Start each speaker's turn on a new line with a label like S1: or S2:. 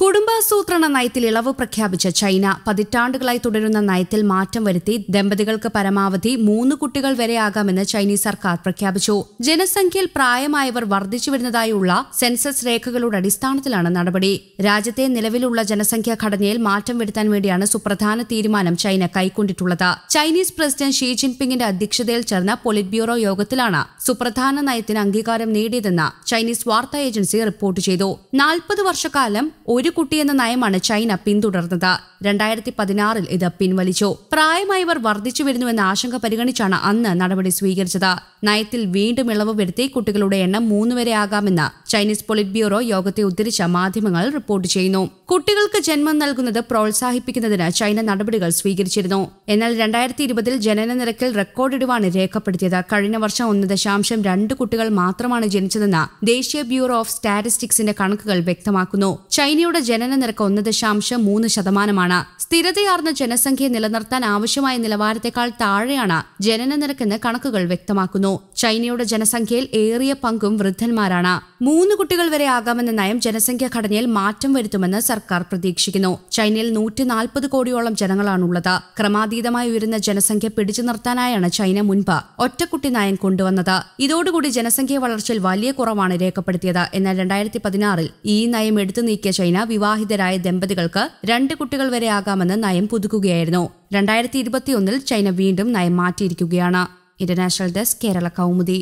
S1: കുടുംബാസൂത്രണ നയത്തിൽ ഇളവ് പ്രഖ്യാപിച്ച ചൈന പതിറ്റാണ്ടുകളായി തുടരുന്ന നയത്തിൽ മാറ്റം വരുത്തി ദമ്പതികൾക്ക് പരമാവധി മൂന്ന് കുട്ടികൾ വരെയാകാമെന്ന് ചൈനീസ് സർക്കാർ പ്രഖ്യാപിച്ചു ജനസംഖ്യയിൽ പ്രായമായവർ വർദ്ധിച്ചു വരുന്നതായുള്ള സെൻസസ് രേഖകളുടെ അടിസ്ഥാനത്തിലാണ് നടപടി രാജ്യത്തെ നിലവിലുള്ള ജനസംഖ്യാ ഘടനയിൽ മാറ്റം വരുത്താൻ വേണ്ടിയാണ് സുപ്രധാന തീരുമാനം ചൈന കൈക്കൊണ്ടിട്ടുള്ളത് ചൈനീസ് പ്രസിഡന്റ് ഷീ ജിൻപിങ്ങിന്റെ അധ്യക്ഷതയിൽ ചേർന്ന പൊളിറ്റ് ബ്യൂറോ യോഗത്തിലാണ് സുപ്രധാന നയത്തിന് അംഗീകാരം നേടിയതെന്ന് ചൈനീസ് വാർത്താ ഏജൻസി റിപ്പോർട്ട് ചെയ്തു നാൽപ്പത് വർഷക്കാലം ഒരു കുട്ടിയെന്ന നയമാണ് ചൈന പിന്തുടർന്നത് രണ്ടായിരത്തി പതിനാറിൽ ഇത് പിൻവലിച്ചു പ്രായമായവർ വർദ്ധിച്ചു വരുന്നുവെന്ന ആശങ്ക പരിഗണിച്ചാണ് അന്ന് നടപടി സ്വീകരിച്ചത് നയത്തിൽ വീണ്ടും ഇളവ് വരുത്തി കുട്ടികളുടെ എണ്ണം മൂന്ന് വരെ ആകാമെന്ന് ചൈനീസ് പൊളിറ്റ് ബ്യൂറോ യോഗത്തെ ഉദ്ധരിച്ച മാധ്യമങ്ങൾ റിപ്പോർട്ട് ചെയ്യുന്നു കുട്ടികൾക്ക് ജന്മം നൽകുന്നത് പ്രോത്സാഹിപ്പിക്കുന്നതിന് ചൈന നടപടികൾ സ്വീകരിച്ചിരുന്നു എന്നാൽ രണ്ടായിരത്തി ഇരുപതിൽ ജനന നിരക്കിൽ റെക്കോർഡിടുവാണ് രേഖപ്പെടുത്തിയത് കഴിഞ്ഞ വർഷം ഒന്ന് ദശാംശം രണ്ട് കുട്ടികൾ മാത്രമാണ് ജനിച്ചതെന്ന് ദേശീയ ബ്യൂറോ ഓഫ് സ്റ്റാറ്റിസ്റ്റിക്സിന്റെ കണക്കുകൾ വ്യക്തമാക്കുന്നു ചൈനയുടെ ജനന നിരക്ക് ഒന്ന് ദശാംശം മൂന്ന് ശതമാനമാണ് സ്ഥിരതയാർന്ന ജനസംഖ്യ നിലനിർത്താൻ ആവശ്യമായ നിലവാരത്തെക്കാൾ താഴെയാണ് ജനന നിരക്കെന്ന് കണക്കുകൾ വ്യക്തമാക്കുന്നു ചൈനയുടെ ജനസംഖ്യയിൽ ഏറിയ പങ്കും വൃദ്ധന്മാരാണ് മൂന്ന് കുട്ടികൾ വരെ ആകാമെന്ന നയം ജനസംഖ്യാ ഘടനയിൽ മാറ്റം വരുത്തുമെന്ന് സർക്കാർ പ്രതീക്ഷിക്കുന്നു ചൈനയിൽ നൂറ്റി നാൽപ്പത് കോടിയോളം ജനങ്ങളാണുള്ളത് ക്രമാതീതമായി ഉയരുന്ന ജനസംഖ്യ പിടിച്ചു നിർത്താനായാണ് ചൈന മുൻപ് ഒറ്റക്കുട്ടി നയം കൊണ്ടുവന്നത് ഇതോടുകൂടി ജനസംഖ്യ വളർച്ചയിൽ വലിയ കുറവാണ് രേഖപ്പെടുത്തിയത് എന്നാൽ രണ്ടായിരത്തി പതിനാറിൽ ഈ നയം എടുത്തു നീക്കിയ ചൈന വിവാഹിതരായ ദമ്പതികൾക്ക് രണ്ട് കുട്ടികൾ വരെ ആകാമെന്ന് നയം പുതുക്കുകയായിരുന്നു രണ്ടായിരത്തി ഇരുപത്തിയൊന്നിൽ ചൈന വീണ്ടും നയം മാറ്റിയിരിക്കുകയാണ് ഇന്റർനാഷണൽ ഡെസ്ക് കേരള കൗമുദി